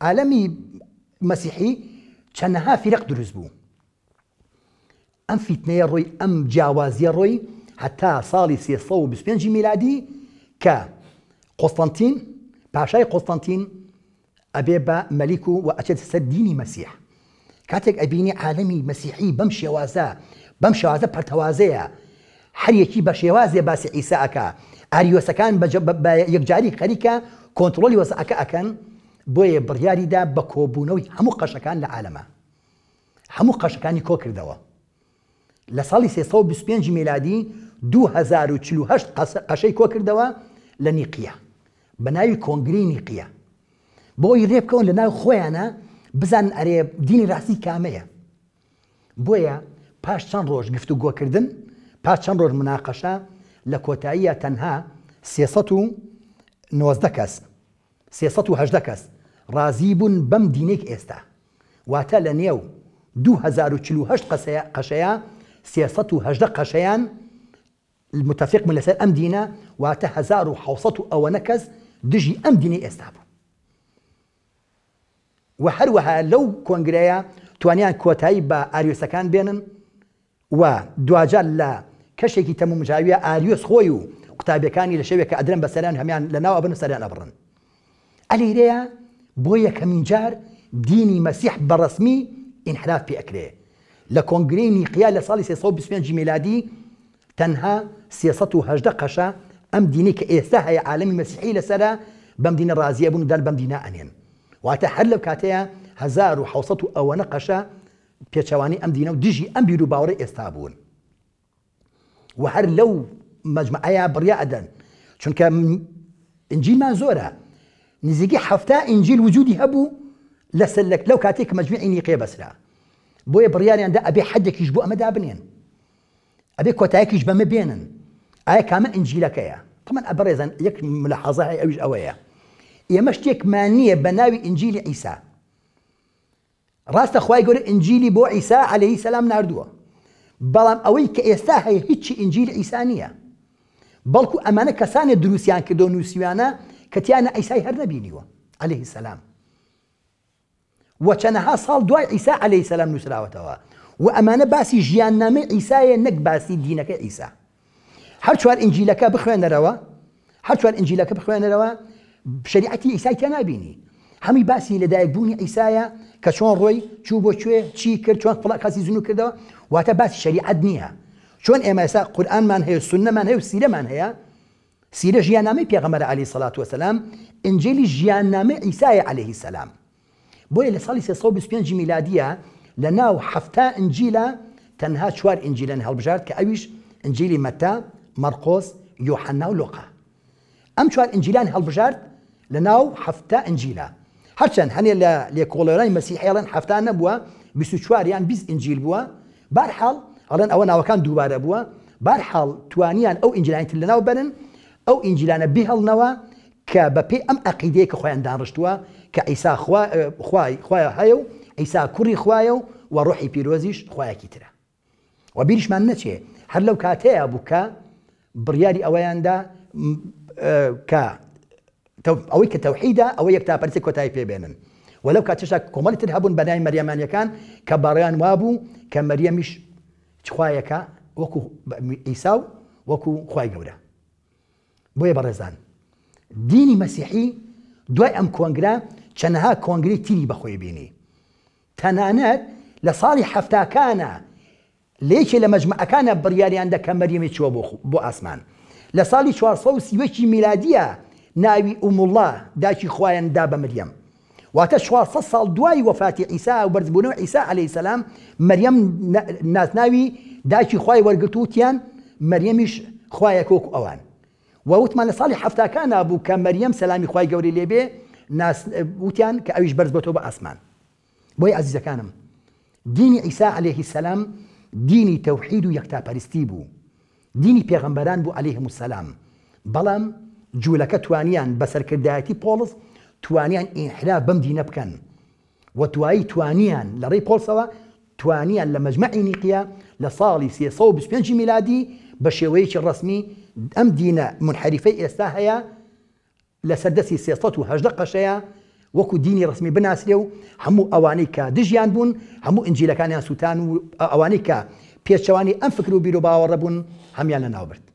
عالمي مسيحي چنها فرق دروز بو ام فتنه روي ام جاواز روي حتى صالي سي صو بسبنجي ميلادي ك قسطنطين باشاي قسطنطين ابي با ملكو واشد سديني مسيح كاتك ابيني عالمي مسيحي بمشي وازا بمشي وازا برتوازيا هر يكي بشي وازا باس عيسى اكا اريو سكان بجب با يجاري خريكا كنترولي وازا اكا اكن بۆیە بڕیاریدا بە کۆبوونەوەی هەموو قەشەکان لە عالەمە هەموو قەشەکانی کۆ کردەوە لە ساڵی 325 میلادی 2040 قەشەی کۆ کردەوە لە نیقیە بە ناوی کۆنگری نیقیە بۆی ڕێبکەون لە ناو خۆیانە بزان ئەرێ دینی ڕاستی کامەیە بۆیە پاش چەند ڕۆژ گفتو گۆکردن پاش چەند ڕۆژ مناقەشە لە کۆتاییە تەنها 390 کەس سيسات و هجده کس رازيبون بم دينيك استه واتا لنيو دو هزارو تشلو چلو هشت قشايا سيسات و هجده المتفق من لسال ام دينا واتا هزارو و حوصات او نكز دجي ام ديني استه بو وحروها لو كونغريا توانيا كوتاي با اريو سكان بينن و دواجال لا كشيكي تمو مجاوية اريوس خويو قتابي كاني لشيوك ادرن بسالان هميان لناو ابن سالان ابرن الي ريا بويا جار ديني مسيح برسمي انحراف في اكله لكونغريني قيال صالي لە ساڵی 1920 میلادی تەنها 1970 قەشە ئەم دینی کە ئێستا هەیە عالمی مەسیحی لەسرە بەم دینە ڕازیە بوون دەل بەم دینە ئەنێن واتە هەر لەو کاتەیە 1970 ئەوەنە قەشە پێچەوانی ئەم دینە و دژی ئەم بیر و باوەڕی ئێستا بوون و هەر لەو مجمعەیە بڕیا ئەدەن نزيكي حفتا انجيل وجودي هبو لسلك لو كاتيك کاتێک نيقيا بسرا بويا برياني عند ابي حدك يجبو امدا بنين ابي کۆتایەکیش يجبو بێنن ئایا کامە ئینجیلەکەیە تەمەەن ئەبڕێزان یەک ملحەزای ئەوش ئەوەیە ئێمە شتێکمان نییە بە ناوی ئینجیلی ئیسا ڕاستە خی گەورە ئینجیلی بۆ ئیسا عليهەی سەسلام نردووە بەڵام ئەوەی کە ئێستا هەیە هیچی ئینجیلی ئیسانە بەڵکو ئەمانە کەسانە دروستیان کردو نووسیوانە كتيانا عيسى هر نبيني عليه السلام وەچەنەها سال دوای ئیسا عليه السلام نووسراوەتەوە و ئەمانە باسی ژیان نامەی ئیسایە نەک باسی دینەکە ئیسا هەر چوار ئنجیلەکە بخوێنەرەوە هەر چوار ئنجیلەکە بخوێنەرەوە شریعەتی ئیسای تیا نبینی هەمی باسی لەدایک بوونی ئیسایە کە چۆن ڕۆی چوب بۆ کوێ چی کرد چۆن پڵ قەسی زنو کردەوە واتە باسی شریعەت نییە چۆن قران من قورآنمان هەیە من هەیە و من هەیە سير جيانامي پیغمبر عليه الصلاة والسلام انجيل جيانامي عيسى عليه السلام بو الى صالي سيصو بسبيان جميلادية لناو حفتا انجيلا تنها شوار انجيلا نهال بجارت كأويش انجيلي متى مرقوس يوحنا ولوقا ام شوار انجيلا نهال بجارت لناو حفتا انجيلا هرچن هني لا ليكولوراي مسيحي لان حفتا نبوا بسو شوار يعني بس انجيل بوا برحل الان اوانا كان دوباره بوا برحل توانيان او انجيلا انتلناو بنن ئەو ئینجیلانە بیهڵنەوە کە بە پێی ئەم عقیدەیە کە خۆیان داڕشتووە کە ئەیسا خخوایە هەیە و ئەیسا کوڕی خوایە و و ڕۆحی پیرۆزیش خۆیەکی ترە و بیریشمان نەچێ هەر لەو کاتەیە بووکە بڕیاری ئەوەیاندا کە ئەوەی کە تەوحیدا ئەوە یەک تاپەرسی کۆتای پێبێنن وەلو کاتێشا کۆمەڵی تر هەبوون بەنای مەریەمانیەکان کە باڕیان وابوو کە مەریەمیش چخوایەکە وەکو ئیسا و وەکو خی گەورە بۆیە بەڕێزان دینی مەسیحی دوای ئەم کۆنگرا چەنەها کۆنگری تیری بەخۆی بینی تەنانەت لە ساڵی هەفتاکانە لێکی لە مەجمعەکانە بڕیاریان دەکە مەریمی چوە بۆ ئاسمان لە ساڵی 1970 میلادیە ناوی ئومله داکی خوایاندا بە مریەم واتە 1600 ساڵ دوای وفاتی ئیسا و بەرزبوونەوە ئیسا عليه سلام مەریەم نازناوی داکی خی وەرگتووتیان مەریەمیش خوایەکۆک ئەوان ووتمان لصالح حفتا كان ابو كان مريم سلامي خوي جوري ليبي ناس وتيان ئەویش برز بۆتەوە أسمان بوي عزيز كانم دين عيسى عليه السلام دين توحيد يكتا بارستيبو دين بيغمبران بو بوو السلام بلام جولك توانيان بسر كدايتي بولس توانيان توانیان بم دين بكن وتواي توانيان لري بولسوا توانيان لمجمع نيقيا لصالي لە مەجمعینیقیا لە بشويش الرسمي أم دينا منحرفي إلى لسدسي سياساته هجدق شيا وكو ديني رسمي بناسيو همو أوانيكا دجيان بون همو إنجيلا كان يا أوانيكا بيشواني أم فكرو بيرو باور بون هم ناوبرت